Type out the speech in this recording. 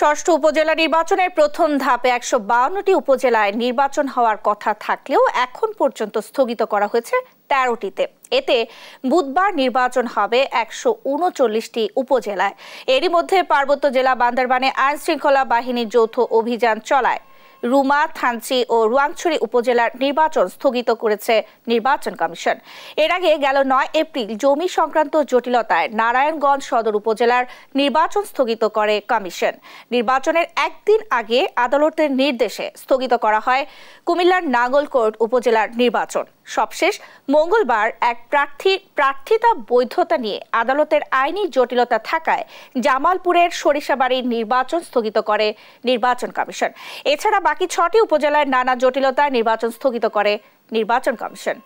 ষষ্ঠ উপজেলা নির্বাচনের প্রথম ধাপে একশো উপজেলায় নির্বাচন হওয়ার কথা থাকলেও এখন পর্যন্ত স্থগিত করা হয়েছে তেরোটিতে এতে বুধবার নির্বাচন হবে একশো উনচল্লিশটি উপজেলায় এরই মধ্যে পার্বত্য জেলা বান্দরবানে আইনশৃঙ্খলা বাহিনীর যৌথ অভিযান চলায় রুমা থানচি ও রুয়াংছড়ি উপজেলার নির্বাচন স্থগিত করেছে নির্বাচন কমিশন এর আগে গেল নয় এপ্রিল জমি সংক্রান্ত জটিলতায় নারায়ণগঞ্জ সদর উপজেলার নির্বাচন স্থগিত করে কমিশন নির্বাচনের একদিন আগে আদালতের নির্দেশে স্থগিত করা হয় কুমিল্লার নাগলকোট উপজেলার নির্বাচন সবশেষ মঙ্গলবার এক প্রার্থীর প্রার্থিতা বৈধতা নিয়ে আদালতের আইনি জটিলতা থাকায় জামালপুরের সরিষাবাড়ির নির্বাচন স্থগিত করে নির্বাচন কমিশন এছাড়া বাকি ছটি উপজেলার নানা জটিলতায় নির্বাচন স্থগিত করে নির্বাচন কমিশন